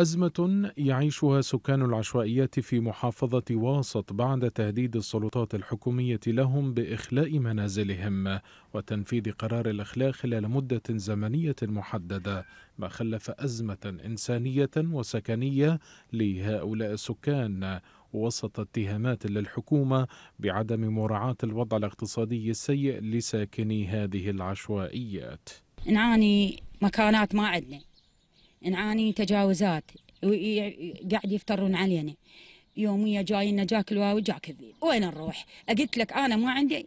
أزمة يعيشها سكان العشوائيات في محافظة واسط بعد تهديد السلطات الحكومية لهم بإخلاء منازلهم وتنفيذ قرار الإخلاء خلال مدة زمنية محددة ما خلف أزمة إنسانية وسكنية لهؤلاء السكان وسط اتهامات للحكومة بعدم مراعاة الوضع الاقتصادي السيء لساكني هذه العشوائيات نعاني مكانات ما عندنا نعاني تجاوزات قاعد يفترون علينا يومية جاينا جاك الواو جاك الذيب وين نروح قلت لك أنا ما عندي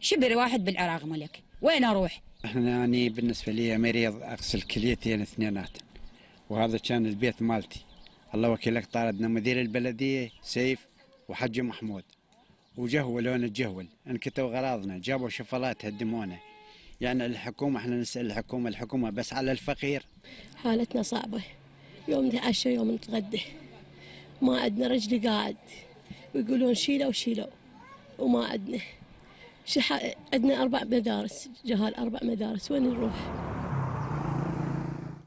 شبر واحد بالعراق ملك وين أروح احنا يعني بالنسبة لي مريض أغسل كليتين اثنينات وهذا كان البيت مالتي الله وكيلك طاردنا مدير البلدية سيف وحج محمود وجهول وين الجهول انكتوا غراضنا جابوا شفلات هدمونا يعني الحكومة احنا نسأل الحكومة الحكومة بس على الفقير حالتنا صعبة يوم نتعشى يوم نتغدى ما عندنا رجلي قاعد ويقولون شيلوا شيلوا وما عندنا عندنا أربع مدارس جهال أربع مدارس وين نروح؟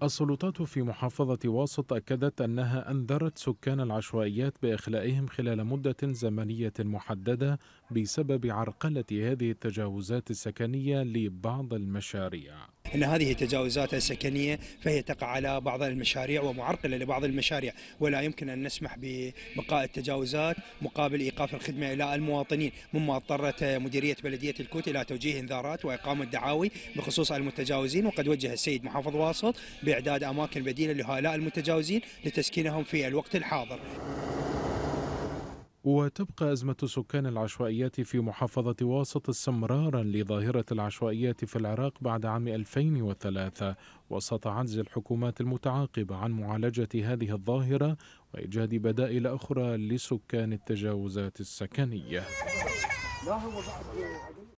السلطات في محافظة واسط أكدت أنها أنذرت سكان العشوائيات بإخلائهم خلال مدة زمنية محددة بسبب عرقلة هذه التجاوزات السكنية لبعض المشاريع أن هذه تجاوزات سكنية فهي تقع على بعض المشاريع ومعرقلة لبعض المشاريع ولا يمكن أن نسمح ببقاء التجاوزات مقابل إيقاف الخدمة إلى المواطنين مما اضطرت مديرية بلدية الكوت إلى توجيه إنذارات وإقامة دعاوي بخصوص المتجاوزين وقد وجه السيد محافظ واسط بإعداد أماكن بديلة لهؤلاء المتجاوزين لتسكينهم في الوقت الحاضر وتبقى أزمة سكان العشوائيات في محافظة واسط استمرارا لظاهرة العشوائيات في العراق بعد عام 2003 وسط عجز الحكومات المتعاقبة عن معالجة هذه الظاهرة وإيجاد بدائل أخرى لسكان التجاوزات السكنية